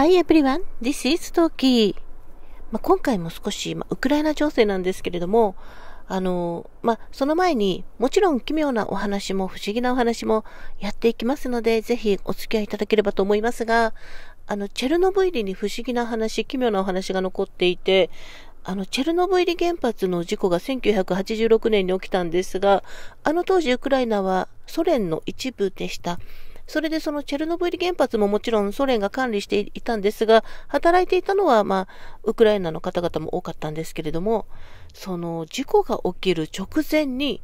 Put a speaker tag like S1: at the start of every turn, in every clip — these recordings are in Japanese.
S1: Hi everyone, this is Toki. 今回も少し、まウクライナ情勢なんですけれども、あの、まその前に、もちろん奇妙なお話も不思議なお話もやっていきますので、ぜひお付き合いいただければと思いますが、あの、チェルノブイリに不思議な話、奇妙なお話が残っていて、あの、チェルノブイリ原発の事故が1986年に起きたんですが、あの当時ウクライナはソ連の一部でした。それでそのチェルノブイリ原発ももちろんソ連が管理していたんですが、働いていたのは、まあ、ウクライナの方々も多かったんですけれども、その事故が起きる直前に、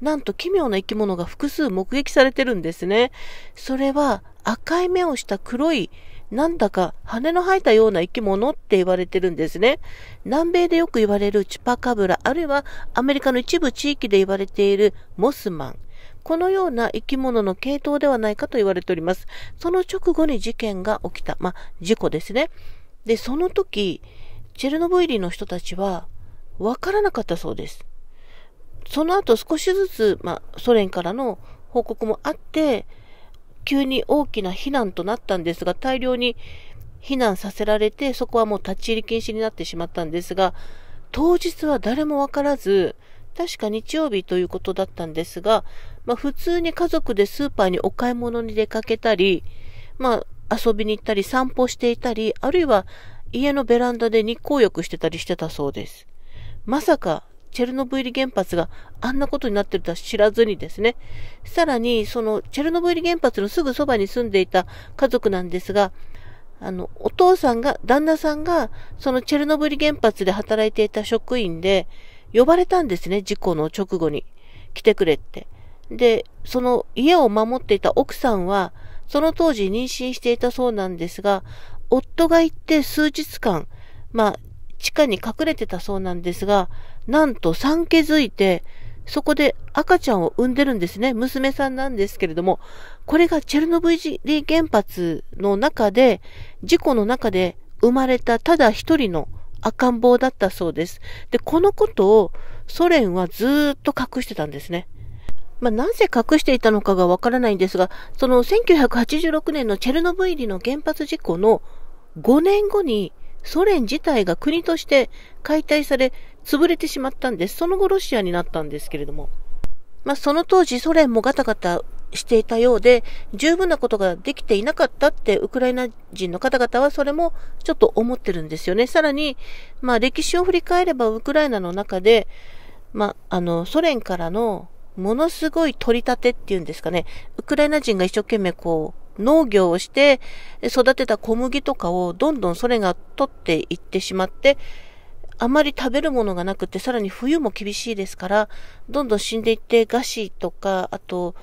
S1: なんと奇妙な生き物が複数目撃されてるんですね。それは赤い目をした黒い、なんだか羽の生えたような生き物って言われてるんですね。南米でよく言われるチュパカブラ、あるいはアメリカの一部地域で言われているモスマン。このような生き物の系統ではないかと言われております。その直後に事件が起きた。まあ、事故ですね。で、その時、チェルノブイリの人たちは、わからなかったそうです。その後少しずつ、まあ、ソ連からの報告もあって、急に大きな避難となったんですが、大量に避難させられて、そこはもう立ち入り禁止になってしまったんですが、当日は誰もわからず、確か日曜日ということだったんですが、まあ普通に家族でスーパーにお買い物に出かけたり、まあ遊びに行ったり散歩していたり、あるいは家のベランダで日光浴してたりしてたそうです。まさかチェルノブイリ原発があんなことになってるとは知らずにですね。さらに、そのチェルノブイリ原発のすぐそばに住んでいた家族なんですが、あの、お父さんが、旦那さんが、そのチェルノブイリ原発で働いていた職員で、呼ばれたんですね、事故の直後に。来てくれって。で、その家を守っていた奥さんは、その当時妊娠していたそうなんですが、夫が行って数日間、まあ、地下に隠れてたそうなんですが、なんと産気づいて、そこで赤ちゃんを産んでるんですね。娘さんなんですけれども、これがチェルノブイリ原発の中で、事故の中で生まれたただ一人の赤ん坊だったそうです。で、このことをソ連はずっと隠してたんですね。まあ、なぜ隠していたのかがわからないんですが、その1986年のチェルノブイリの原発事故の5年後にソ連自体が国として解体され潰れてしまったんです。その後ロシアになったんですけれども。まあ、その当時ソ連もガタガタしていたようで、十分なことができていなかったって、ウクライナ人の方々はそれもちょっと思ってるんですよね。さらに、まあ歴史を振り返れば、ウクライナの中で、まあ、あの、ソ連からのものすごい取り立てっていうんですかね、ウクライナ人が一生懸命こう、農業をして育てた小麦とかをどんどんソ連が取っていってしまって、あまり食べるものがなくて、さらに冬も厳しいですから、どんどん死んでいって、餓死とか、あと、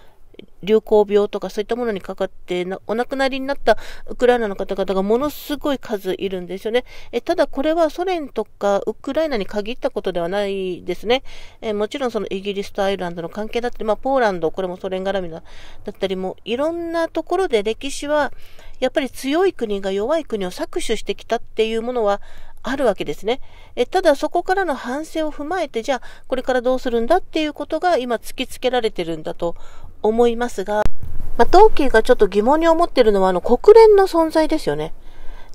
S1: 流行病とかそういったものにかかってお亡くなりになったウクライナの方々がものすごい数いるんですよね。えただこれはソ連とかウクライナに限ったことではないですね。えもちろんそのイギリスとアイルランドの関係だって、まあ、ポーランド、これもソ連絡みだったりも、いろんなところで歴史はやっぱり強い国が弱い国を搾取してきたっていうものはあるわけですね。えただそこからの反省を踏まえて、じゃあこれからどうするんだっていうことが今突きつけられてるんだと思いますが、まあ、キーがちょっと疑問に思ってるのは、あの、国連の存在ですよね。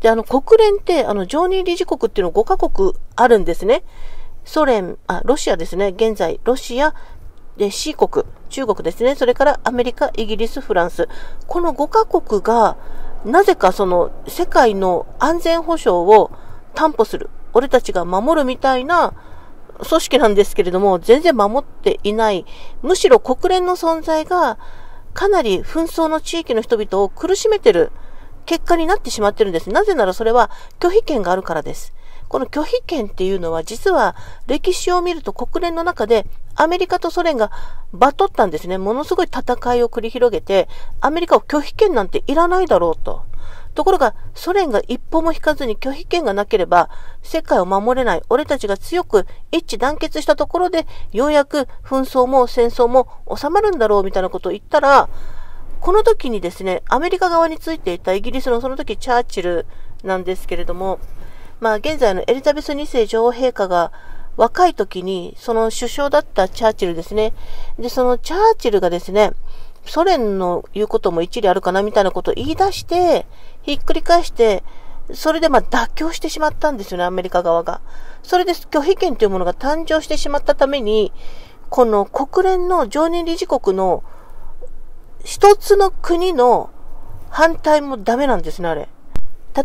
S1: で、あの、国連って、あの、常任理事国っていうの5カ国あるんですね。ソ連、あ、ロシアですね。現在、ロシア、で、C 国、中国ですね。それからアメリカ、イギリス、フランス。この5カ国が、なぜかその、世界の安全保障を担保する。俺たちが守るみたいな、組織なんですけれども、全然守っていない、むしろ国連の存在がかなり紛争の地域の人々を苦しめてる結果になってしまってるんです。なぜならそれは拒否権があるからです。この拒否権っていうのは実は歴史を見ると国連の中でアメリカとソ連がバトったんですね。ものすごい戦いを繰り広げてアメリカを拒否権なんていらないだろうと。ところが、ソ連が一歩も引かずに拒否権がなければ、世界を守れない俺たちが強く一致団結したところで、ようやく紛争も戦争も収まるんだろうみたいなことを言ったら、この時にですね、アメリカ側についていたイギリスのその時チャーチルなんですけれども、まあ現在のエリザベス2世女王陛下が若い時にその首相だったチャーチルですね。で、そのチャーチルがですね、ソ連の言うことも一理あるかなみたいなことを言い出して、ひっくり返して、それでまあ妥協してしまったんですよね、アメリカ側が。それで拒否権というものが誕生してしまったために、この国連の常任理事国の一つの国の反対もダメなんですね、あれ。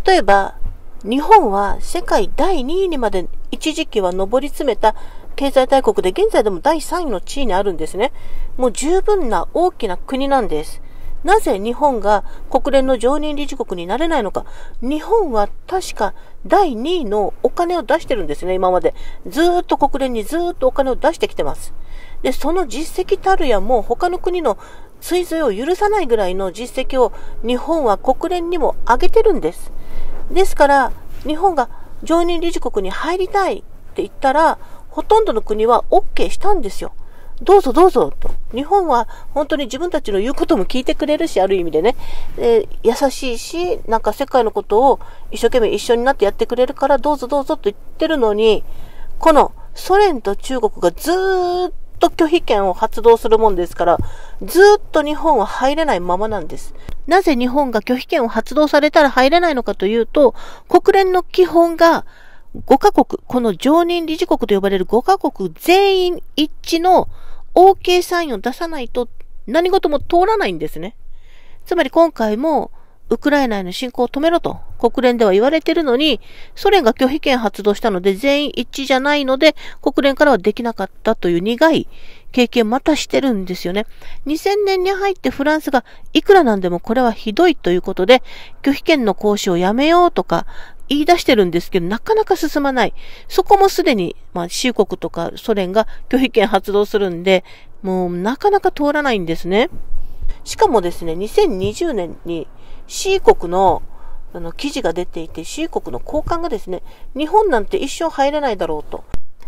S1: 例えば、日本は世界第2位にまで一時期は上り詰めた経済大国で現在でも第3位の地位にあるんですね。もう十分な大きな国なんです。なぜ日本が国連の常任理事国になれないのか。日本は確か第2位のお金を出してるんですね、今まで。ずっと国連にずっとお金を出してきてます。で、その実績たるやもう他の国の追随を許さないぐらいの実績を日本は国連にも上げてるんです。ですから、日本が常任理事国に入りたいって言ったら、ほとんどの国は OK したんですよ。どうぞどうぞと。日本は本当に自分たちの言うことも聞いてくれるし、ある意味でね。え、優しいし、なんか世界のことを一生懸命一緒になってやってくれるから、どうぞどうぞと言ってるのに、このソ連と中国がずーっと拒否権を発動するもんですから、ずーっと日本は入れないままなんです。なぜ日本が拒否権を発動されたら入れないのかというと、国連の基本が、5カ国、この常任理事国と呼ばれる5カ国全員一致の OK サインを出さないと何事も通らないんですね。つまり今回も、ウクライナへの侵攻を止めろと国連では言われてるのに、ソ連が拒否権発動したので全員一致じゃないので、国連からはできなかったという苦い経験をまたしてるんですよね。2000年に入ってフランスがいくらなんでもこれはひどいということで、拒否権の行使をやめようとか、言い出してるんですけど、なかなか進まない。そこもすでに、まあ、中国とかソ連が拒否権発動するんで、もうなかなか通らないんですね。しかもですね、2020年に C 国のあの記事が出ていて、C 国の高官がですね、日本なんて一生入れないだろうと。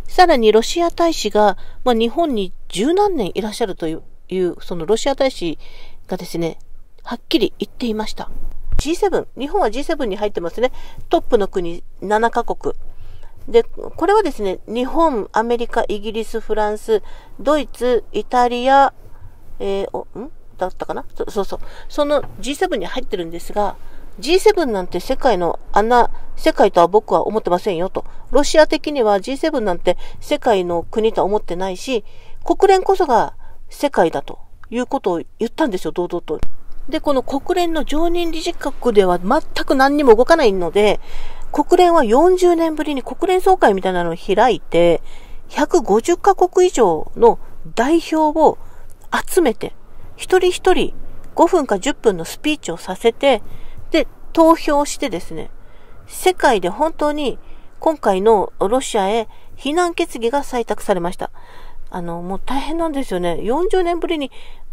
S1: さらにロシア大使が、まあ、日本に十何年いらっしゃるという、そのロシア大使がですね、はっきり言っていました。G7、日本は G7 に入ってますね。トップの国7カ国。で、これはですね、日本、アメリカ、イギリス、フランス、ドイツ、イタリア、えー、お、んだったかなそうそう。その G7 に入ってるんですが、G7 なんて世界の穴、世界とは僕は思ってませんよと。ロシア的には G7 なんて世界の国とは思ってないし、国連こそが世界だということを言ったんですよ、堂々と。で、この国連の常任理事国では全く何にも動かないので、国連は40年ぶりに国連総会みたいなのを開いて、150カ国以上の代表を集めて、一人一人5分か10分のスピーチをさせて、で、投票してですね、世界で本当に今回のロシアへ非難決議が採択されました。あの、もう大変なんですよね。40年ぶりに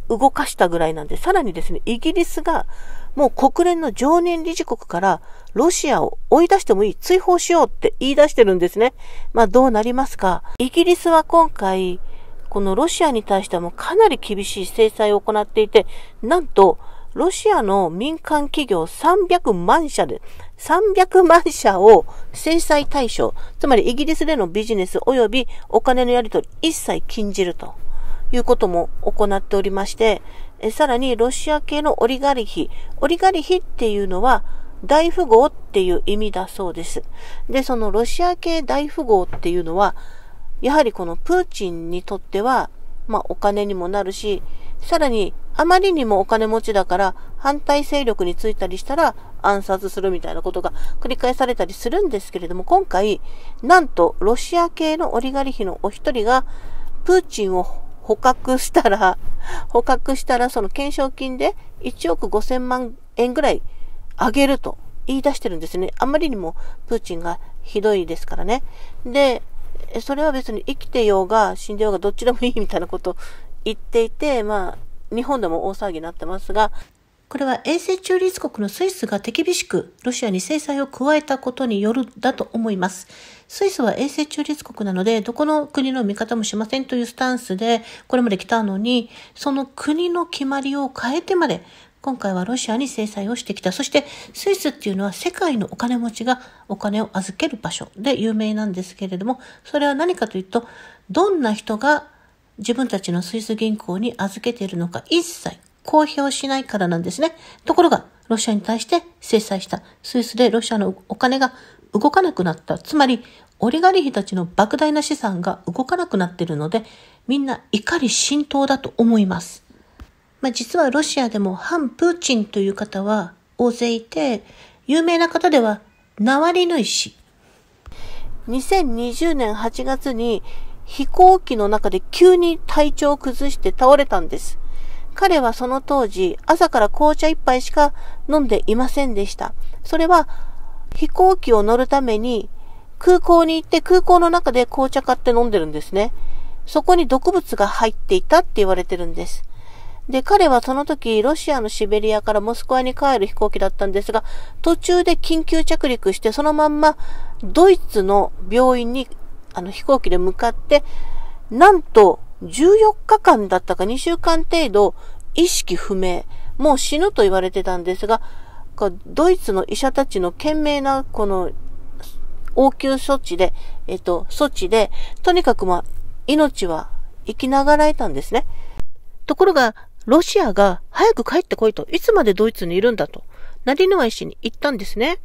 S1: 動かしたぐらいなんで、さらにですね、イギリスがもう国連の常任理事国からロシアを追い出してもいい、追放しようって言い出してるんですね。まあどうなりますか。イギリスは今回、このロシアに対してはもうかなり厳しい制裁を行っていて、なんと、ロシアの民間企業300万社で、300万社を制裁対象、つまりイギリスでのビジネス及びお金のやり取り一切禁じると。いうことも行っておりまして、えさらにロシア系のオリガリヒ、オリガリヒっていうのは大富豪っていう意味だそうです。で、そのロシア系大富豪っていうのは、やはりこのプーチンにとっては、まあお金にもなるし、さらにあまりにもお金持ちだから反対勢力についたりしたら暗殺するみたいなことが繰り返されたりするんですけれども、今回、なんとロシア系のオリガリヒのお一人がプーチンを捕獲したら、捕獲したらその懸賞金で1億5000万円ぐらい上げると言い出してるんですね。あまりにもプーチンがひどいですからね。で、それは別に生きてようが死んでようがどっちでもいいみたいなこと言っていて、まあ、日本でも大騒ぎになってますが、これは永世中立国のスイスが手厳しくロシアに制裁を加えたことによるだと思います。スイスは永世中立国なので、どこの国の味方もしませんというスタンスでこれまで来たのに、その国の決まりを変えてまで今回はロシアに制裁をしてきた。そしてスイスっていうのは世界のお金持ちがお金を預ける場所で有名なんですけれども、それは何かというと、どんな人が自分たちのスイス銀行に預けているのか一切公表しないからなんですね。ところが、ロシアに対して制裁した。スイスでロシアのお金が動かなくなった。つまり、オリガリヒたちの莫大な資産が動かなくなっているので、みんな怒り浸透だと思います。まあ、実はロシアでも反プーチンという方は大勢いて、有名な方ではナワリヌイ氏。2020年8月に飛行機の中で急に体調を崩して倒れたんです。彼はその当時、朝から紅茶一杯しか飲んでいませんでした。それは、飛行機を乗るために、空港に行って空港の中で紅茶買って飲んでるんですね。そこに毒物が入っていたって言われてるんです。で、彼はその時、ロシアのシベリアからモスクワに帰る飛行機だったんですが、途中で緊急着陸して、そのまんま、ドイツの病院に、あの、飛行機で向かって、なんと、14日間だったか2週間程度意識不明、もう死ぬと言われてたんですが、ドイツの医者たちの懸命なこの応急措置で、えっと、措置で、とにかくまあ、命は生きながらえたんですね。ところが、ロシアが早く帰ってこいと、いつまでドイツにいるんだと、ナィヌワ医師に言ったんですね。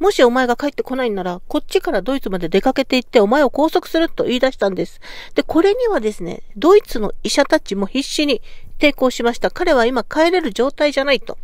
S1: もしお前が帰ってこないんなら、こっちからドイツまで出かけて行ってお前を拘束すると言い出したんです。で、これにはですね、ドイツの医者たちも必死に抵抗しました。彼は今帰れる状態じゃないと。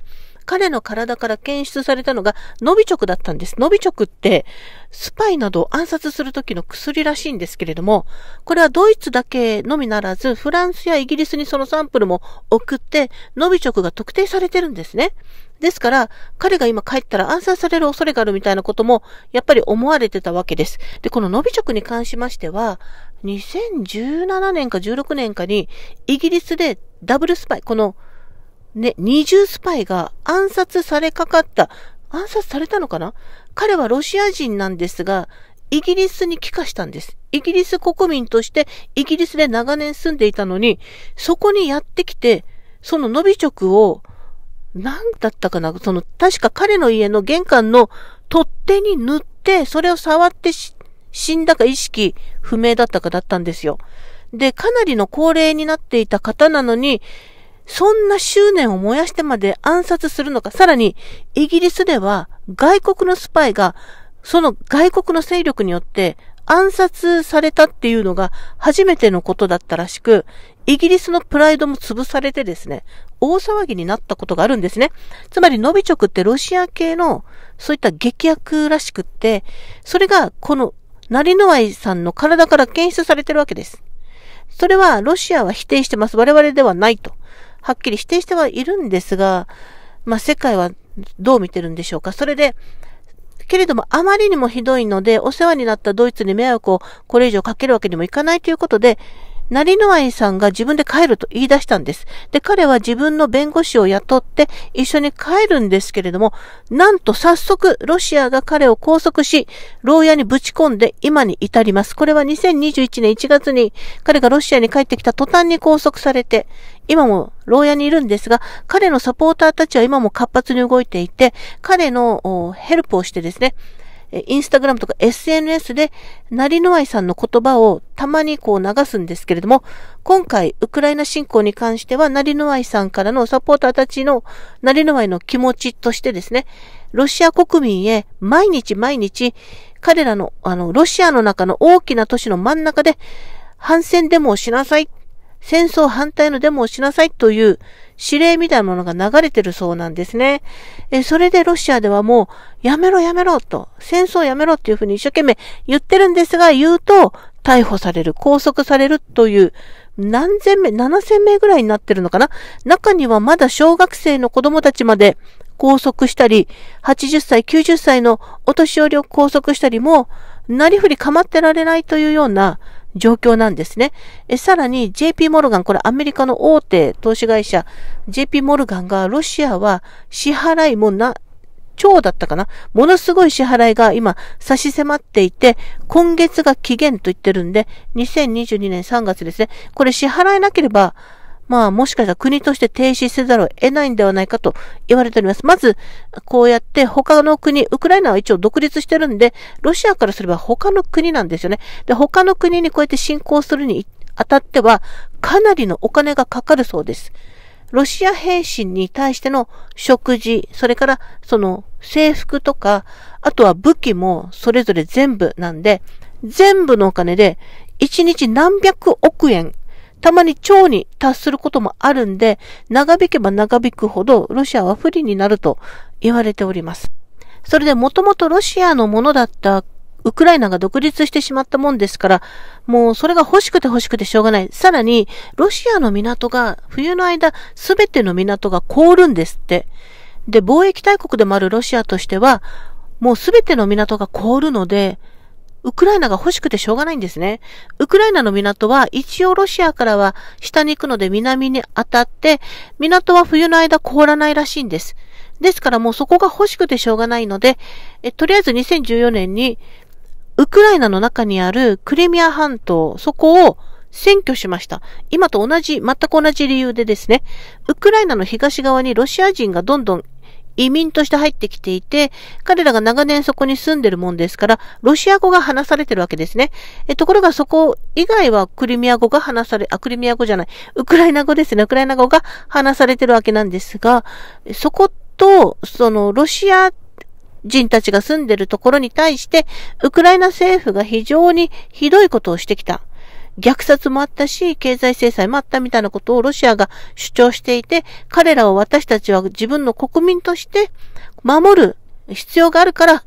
S1: 彼の体から検出されたのが、ノビチョクだったんです。ノビチョクって、スパイなどを暗殺する時の薬らしいんですけれども、これはドイツだけのみならず、フランスやイギリスにそのサンプルも送って、ノビチョクが特定されてるんですね。ですから、彼が今帰ったら暗殺される恐れがあるみたいなことも、やっぱり思われてたわけです。で、このノビチョクに関しましては、2017年か16年かに、イギリスでダブルスパイ、この、ね、二重スパイが暗殺されかかった、暗殺されたのかな彼はロシア人なんですが、イギリスに帰化したんです。イギリス国民としてイギリスで長年住んでいたのに、そこにやってきて、そのノビチョクをなんだったかなその、確か彼の家の玄関の取っ手に塗って、それを触って死んだか意識不明だったかだったんですよ。で、かなりの高齢になっていた方なのに、そんな執念を燃やしてまで暗殺するのか。さらに、イギリスでは外国のスパイが、その外国の勢力によって暗殺されたっていうのが初めてのことだったらしく、イギリスのプライドも潰されてですね、大騒ぎになったことがあるんですね。つまり、ノビチョクってロシア系の、そういった劇薬らしくって、それが、この、ナリノワイさんの体から検出されてるわけです。それは、ロシアは否定してます。我々ではないと。はっきり否定してはいるんですが、まあ、世界はどう見てるんでしょうか。それで、けれどもあまりにもひどいので、お世話になったドイツに迷惑をこれ以上かけるわけにもいかないということで、成ノ愛さんが自分で帰ると言い出したんです。で、彼は自分の弁護士を雇って一緒に帰るんですけれども、なんと早速ロシアが彼を拘束し、牢屋にぶち込んで今に至ります。これは2021年1月に彼がロシアに帰ってきた途端に拘束されて、今も牢屋にいるんですが、彼のサポーターたちは今も活発に動いていて、彼のヘルプをしてですね、インスタグラムとか SNS で、成野愛さんの言葉をたまにこう流すんですけれども、今回、ウクライナ侵攻に関しては、成野愛さんからのサポーターたちの、成野愛の気持ちとしてですね、ロシア国民へ毎日毎日、彼らの、あの、ロシアの中の大きな都市の真ん中で、反戦デモをしなさいっ戦争反対のデモをしなさいという指令みたいなものが流れてるそうなんですね。え、それでロシアではもう、やめろやめろと、戦争やめろっていうふうに一生懸命言ってるんですが、言うと、逮捕される、拘束されるという、何千名、七千名ぐらいになってるのかな中にはまだ小学生の子供たちまで拘束したり、80歳、90歳のお年寄りを拘束したりも、なりふり構ってられないというような、状況なんですね。えさらに JP モルガン、これアメリカの大手投資会社 JP モルガンがロシアは支払いもな、超だったかなものすごい支払いが今差し迫っていて、今月が期限と言ってるんで、2022年3月ですね。これ支払えなければ、まあもしかしたら国として停止せざるを得ないんではないかと言われております。まず、こうやって他の国、ウクライナは一応独立してるんで、ロシアからすれば他の国なんですよね。で、他の国にこうやって侵攻するにあたっては、かなりのお金がかかるそうです。ロシア兵士に対しての食事、それからその制服とか、あとは武器もそれぞれ全部なんで、全部のお金で1日何百億円たまに腸に達することもあるんで、長引けば長引くほどロシアは不利になると言われております。それでもともとロシアのものだったウクライナが独立してしまったもんですから、もうそれが欲しくて欲しくてしょうがない。さらに、ロシアの港が冬の間、すべての港が凍るんですって。で、貿易大国でもあるロシアとしては、もうすべての港が凍るので、ウクライナが欲しくてしょうがないんですね。ウクライナの港は一応ロシアからは下に行くので南に当たって、港は冬の間凍らないらしいんです。ですからもうそこが欲しくてしょうがないので、えとりあえず2014年にウクライナの中にあるクリミア半島、そこを占拠しました。今と同じ、全く同じ理由でですね、ウクライナの東側にロシア人がどんどん移民として入ってきていて、彼らが長年そこに住んでるもんですから、ロシア語が話されてるわけですね。えところがそこ以外はクリミア語が話され、あ、クリミア語じゃない、ウクライナ語ですね、ウクライナ語が話されてるわけなんですが、そこと、その、ロシア人たちが住んでるところに対して、ウクライナ政府が非常にひどいことをしてきた。虐殺もあったし、経済制裁もあったみたいなことをロシアが主張していて、彼らを私たちは自分の国民として守る必要があるから、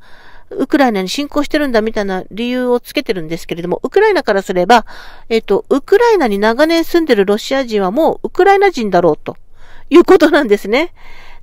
S1: ウクライナに侵攻してるんだみたいな理由をつけてるんですけれども、ウクライナからすれば、えっ、と、ウクライナに長年住んでるロシア人はもうウクライナ人だろうということなんですね。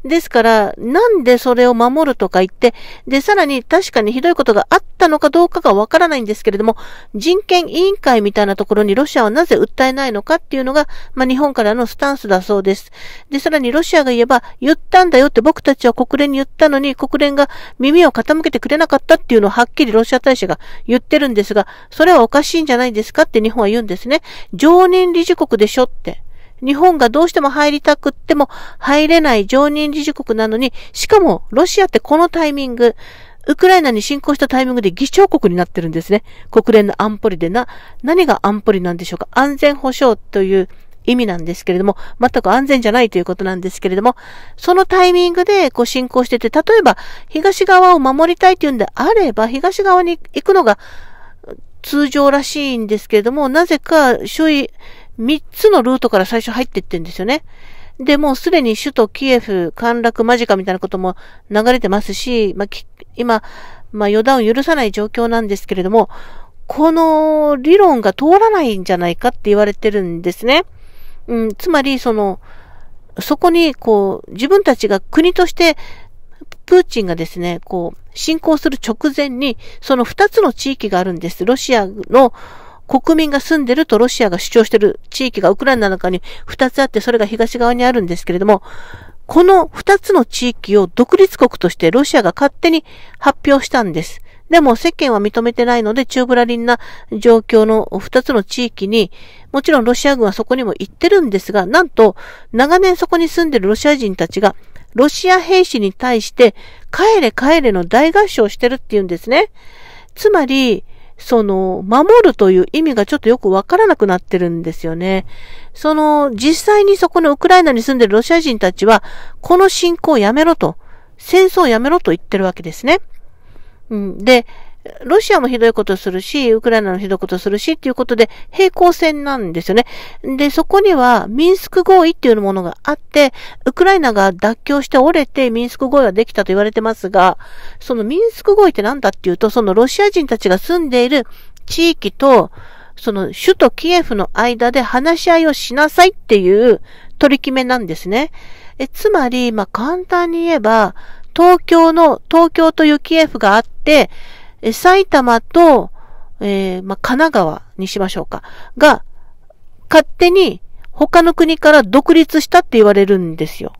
S1: ですから、なんでそれを守るとか言って、で、さらに確かにひどいことがあったのかどうかがわからないんですけれども、人権委員会みたいなところにロシアはなぜ訴えないのかっていうのが、まあ、日本からのスタンスだそうです。で、さらにロシアが言えば、言ったんだよって僕たちは国連に言ったのに、国連が耳を傾けてくれなかったっていうのをはっきりロシア大使が言ってるんですが、それはおかしいんじゃないですかって日本は言うんですね。常任理事国でしょって。日本がどうしても入りたくっても入れない常任理事国なのに、しかもロシアってこのタイミング、ウクライナに侵攻したタイミングで議長国になってるんですね。国連の安保理でな、何が安保理なんでしょうか安全保障という意味なんですけれども、全く安全じゃないということなんですけれども、そのタイミングでこう侵攻してて、例えば東側を守りたいというんであれば、東側に行くのが通常らしいんですけれども、なぜか、周囲、3つのルートから最初入ってってんですよね。で、もうすでに首都キエフ陥落間近みたいなことも流れてますし、まあ、今、まあ、予断を許さない状況なんですけれども、この理論が通らないんじゃないかって言われてるんですね。うん、つまり、その、そこに、こう、自分たちが国として、プーチンがですね、こう、侵攻する直前に、その2つの地域があるんです。ロシアの、国民が住んでるとロシアが主張してる地域がウクライナの中に2つあって、それが東側にあるんですけれども、この2つの地域を独立国としてロシアが勝手に発表したんです。でも世間は認めてないので、中ブラリンな状況の2つの地域に、もちろんロシア軍はそこにも行ってるんですが、なんと、長年そこに住んでるロシア人たちが、ロシア兵士に対して、帰れ帰れの大合唱してるっていうんですね。つまり、その、守るという意味がちょっとよくわからなくなってるんですよね。その、実際にそこのウクライナに住んでるロシア人たちは、この侵攻をやめろと、戦争をやめろと言ってるわけですね。うん、で、ロシアもひどいことするし、ウクライナもひどいことするし、っていうことで、平行線なんですよね。で、そこには、ミンスク合意っていうものがあって、ウクライナが脱臼して折れて、ミンスク合意はできたと言われてますが、そのミンスク合意ってなんだっていうと、そのロシア人たちが住んでいる地域と、その首都キエフの間で話し合いをしなさいっていう取り決めなんですね。えつまり、まあ、簡単に言えば、東京の、東京というキエフがあって、え埼玉と、えー、まあ、神奈川にしましょうか。が、勝手に他の国から独立したって言われるんですよ。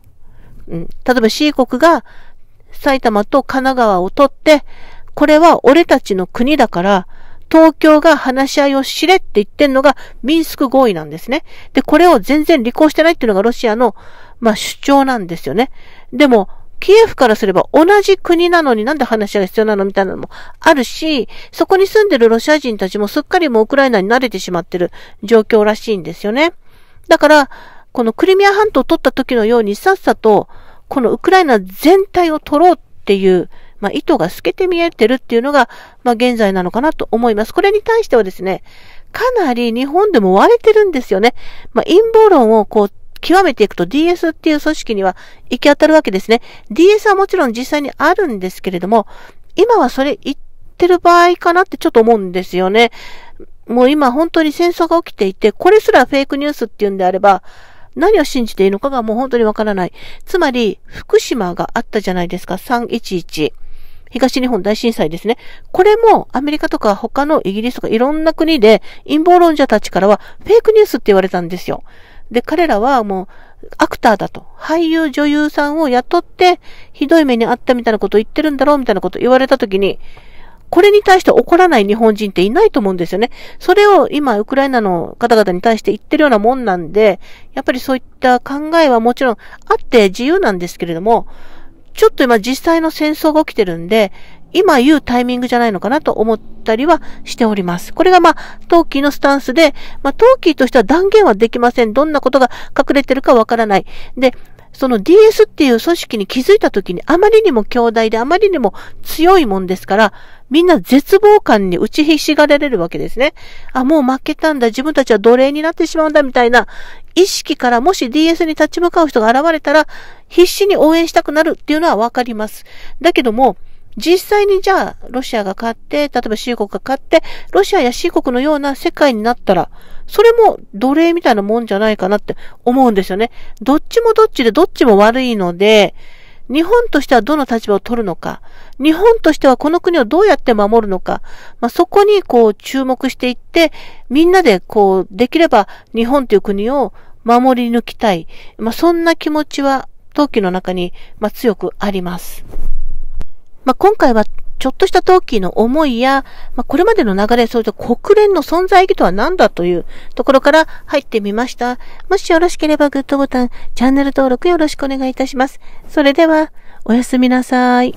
S1: うん。例えば C 国が埼玉と神奈川を取って、これは俺たちの国だから、東京が話し合いをしれって言ってんのがミンスク合意なんですね。で、これを全然履行してないっていうのがロシアの、まあ、主張なんですよね。でも、キエフからすれば同じ国なのになんで話が必要なのみたいなのもあるし、そこに住んでるロシア人たちもすっかりもうウクライナに慣れてしまってる状況らしいんですよね。だから、このクリミア半島を取った時のようにさっさと、このウクライナ全体を取ろうっていう、まあ、意図が透けて見えてるっていうのが、まあ、現在なのかなと思います。これに対してはですね、かなり日本でも割れてるんですよね。まあ、陰謀論をこう極めていくと DS っていう組織には行き当たるわけですね。DS はもちろん実際にあるんですけれども、今はそれ言ってる場合かなってちょっと思うんですよね。もう今本当に戦争が起きていて、これすらフェイクニュースっていうんであれば、何を信じていいのかがもう本当にわからない。つまり、福島があったじゃないですか、311。東日本大震災ですね。これもアメリカとか他のイギリスとかいろんな国で陰謀論者たちからはフェイクニュースって言われたんですよ。で、彼らはもう、アクターだと。俳優女優さんを雇って、ひどい目に遭ったみたいなことを言ってるんだろうみたいなこと言われたときに、これに対して怒らない日本人っていないと思うんですよね。それを今、ウクライナの方々に対して言ってるようなもんなんで、やっぱりそういった考えはもちろんあって自由なんですけれども、ちょっと今実際の戦争が起きてるんで、今言うタイミングじゃないのかなと思ったりはしております。これがまあ、トーキーのスタンスで、まあ、トーキーとしては断言はできません。どんなことが隠れてるかわからない。で、その DS っていう組織に気づいた時にあまりにも強大であまりにも強いもんですから、みんな絶望感に打ちひしがれるわけですね。あ、もう負けたんだ。自分たちは奴隷になってしまうんだみたいな意識からもし DS に立ち向かう人が現れたら必死に応援したくなるっていうのはわかります。だけども、実際にじゃあ、ロシアが勝って、例えば C 国が勝って、ロシアや C 国のような世界になったら、それも奴隷みたいなもんじゃないかなって思うんですよね。どっちもどっちでどっちも悪いので、日本としてはどの立場を取るのか、日本としてはこの国をどうやって守るのか、まあ、そこにこう注目していって、みんなでこう、できれば日本という国を守り抜きたい。まあ、そんな気持ちは、陶器の中に、まあ、強くあります。まあ、今回はちょっとしたトーキーの思いや、まあ、これまでの流れ、それと国連の存在意義とは何だというところから入ってみました。もしよろしければグッドボタン、チャンネル登録よろしくお願いいたします。それでは、おやすみなさい。